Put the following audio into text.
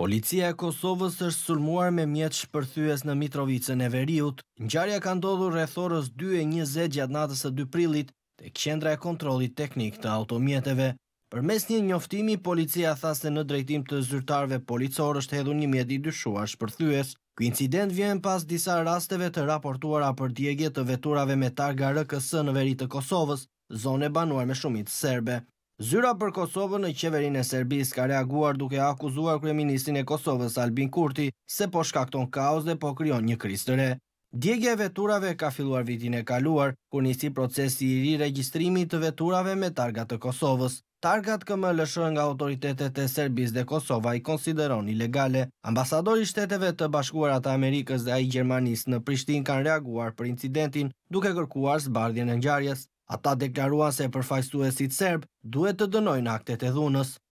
Policia e Kosovës është sulmuar me mjetë shpërthyës në Mitrovicën e Veriut. Njarja ka ndodhu rethorës 2.20 gjatë natës e 2 prilit të kjendra e kontrolit teknik të automjeteve. Për mes një njoftimi, policia tha se në drejtim të zyrtarve policor është hedhu një mjeti dyshuar shpërthyës. Kë incident vjen pas disa rasteve të raportuara për djegje të veturave me targa RKS në Veri të Kosovës, zone banuar me shumit serbe. Zyra për Kosovën në qeverinë e Serbisë ka reaguar duke akuzuar kryeministin e Kosovës Albin Kurti se po shkakton kaos dhe po krijon një krizë të re. e veturave ka filluar vitin e kaluar kur nisi procesi i ri regjistrimit të veturave me targa të Kosovës. Targat lëshën nga autoritetet e Serbisë dhe Kosova i konsideron ilegale. Ambasadori shteteve të bashkuara të Amerikës dhe a i Gjermanisë në Prishtin kanë reaguar për incidentin duke kërkuar zbardhjen e njarjes. Ata deklarua se përfajstu e si të serbë duhet të dënojnë aktet e dhunës.